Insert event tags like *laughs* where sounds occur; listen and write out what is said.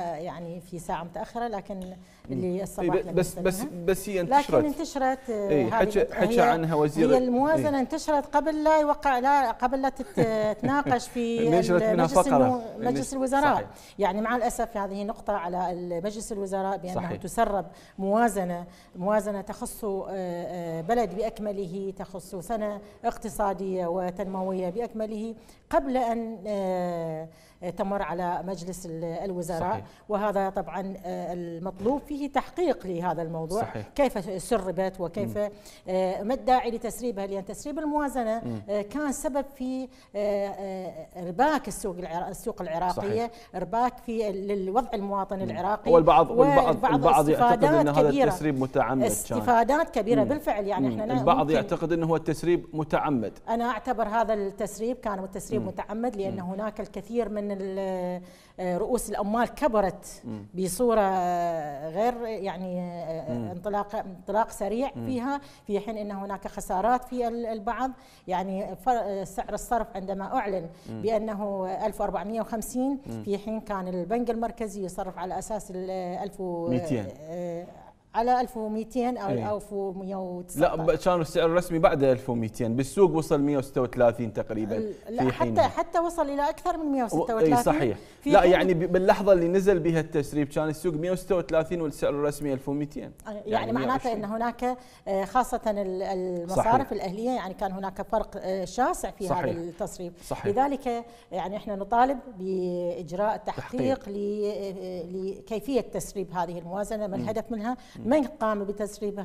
يعني في ساعة متأخرة لكن اللي الصباح طيب، بس بس بس هي انتشرت لكن انتشرت ايه حكى حكى عنها وزير هي الموازنة ايه انتشرت قبل لا يوقع لا قبل لا *laughs* تتناقش في إيه، مجلس مجلس إيه، الوزراء صحيح. يعني مع الأسف هذه نقطة على مجلس الوزراء بأنه صحيح. تسرب موازنة موازنة تخص آه، آه، بلد بأكمله تخص سنة اقتصادية وتنموية بأكمله قبل أن آه، تمر على مجلس الوزراء صحيح. وهذا طبعا آه، المطلوب فيه تحقيق لهذا الموضوع صحيح. كيف سربت وكيف آه، ما الداعي لتسريبها لأن تسريب الموازنة آه، كان سبب في إرباك السوق السوق العراقية صحيح. إرباك في للوضع المواطن العراقي والبعض والبعض البعض يعتقد أن هذا التسريب متعمد استفادات كبيرة مم. بالفعل يعني احنا البعض يعتقد أنه هو التسريب متعمد أنا أعتبر هذا التسريب كان التسريب متعمد لأن هناك الكثير من مثلا آه، رؤوس الاموال كبرت بصوره آه، غير يعني آه، انطلاق انطلاق سريع فيها في حين ان هناك خسارات في البعض يعني سعر الصرف عندما اعلن بانه 1450 في حين كان البنك المركزي يصرف على اساس 1200 على 1200 او أيه. 1119 لا كان السعر الرسمي بعد 1200 بالسوق وصل 136 تقريبا لا في حتى حتى وصل الى اكثر من 136 اي صحيح لا يعني باللحظه اللي نزل بها التسريب كان السوق 136 والسعر الرسمي 1200 يعني, يعني معناته ان هناك آه، خاصه المصارف صحيح. الاهليه يعني كان هناك فرق آه، شاسع في صحيح. هذا التسريب صحيح. لذلك يعني احنا نطالب باجراء تحقيق, تحقيق. آه، لكيفيه تسريب هذه الموازنه ما الهدف منها من قام بتسريبها